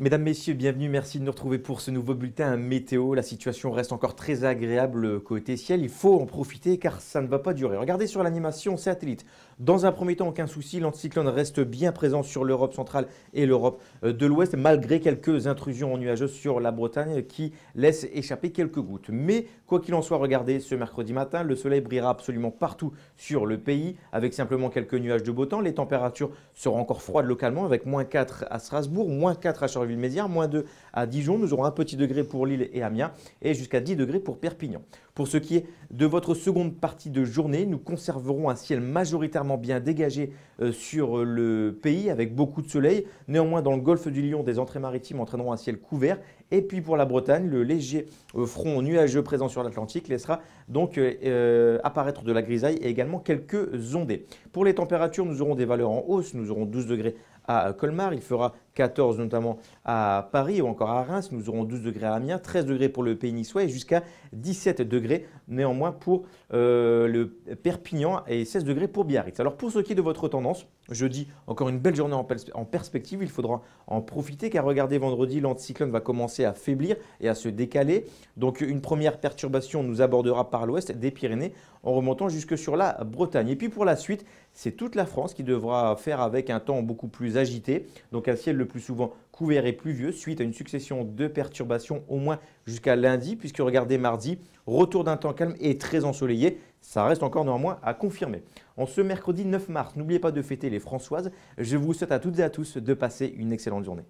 Mesdames, Messieurs, bienvenue. Merci de nous retrouver pour ce nouveau bulletin météo. La situation reste encore très agréable côté ciel. Il faut en profiter car ça ne va pas durer. Regardez sur l'animation satellite. Dans un premier temps, aucun souci. L'anticyclone reste bien présent sur l'Europe centrale et l'Europe de l'Ouest, malgré quelques intrusions en nuageuses sur la Bretagne qui laissent échapper quelques gouttes. Mais quoi qu'il en soit, regardez ce mercredi matin, le soleil brillera absolument partout sur le pays avec simplement quelques nuages de beau temps. Les températures seront encore froides localement avec moins 4 à Strasbourg, moins 4 à Charles ville mézières moins 2 à Dijon. Nous aurons un petit degré pour Lille et Amiens et jusqu'à 10 degrés pour Perpignan. Pour ce qui est de votre seconde partie de journée, nous conserverons un ciel majoritairement bien dégagé euh, sur euh, le pays avec beaucoup de soleil. Néanmoins, dans le golfe du Lion, des entrées maritimes entraîneront un ciel couvert. Et puis pour la Bretagne, le léger euh, front nuageux présent sur l'Atlantique laissera donc apparaître de la grisaille et également quelques ondées. Pour les températures, nous aurons des valeurs en hausse. Nous aurons 12 degrés à Colmar, il fera 14 notamment à Paris ou encore à Reims, nous aurons 12 degrés à Amiens, 13 degrés pour le pays niçois et jusqu'à 17 degrés néanmoins pour euh, le Perpignan et 16 degrés pour Biarritz. Alors pour ce qui est de votre tendance, je dis encore une belle journée en, en perspective, il faudra en profiter car regardez vendredi, l'anticyclone va commencer à faiblir et à se décaler. Donc une première perturbation nous abordera par l'ouest des Pyrénées en remontant jusque sur la Bretagne. Et puis pour la suite, c'est toute la France qui devra faire avec un temps beaucoup plus agité, donc un ciel le plus souvent couvert et pluvieux suite à une succession de perturbations au moins jusqu'à lundi, puisque regardez mardi, retour d'un temps calme et très ensoleillé. Ça reste encore néanmoins à confirmer. En ce mercredi 9 mars, n'oubliez pas de fêter les Françoises. Je vous souhaite à toutes et à tous de passer une excellente journée.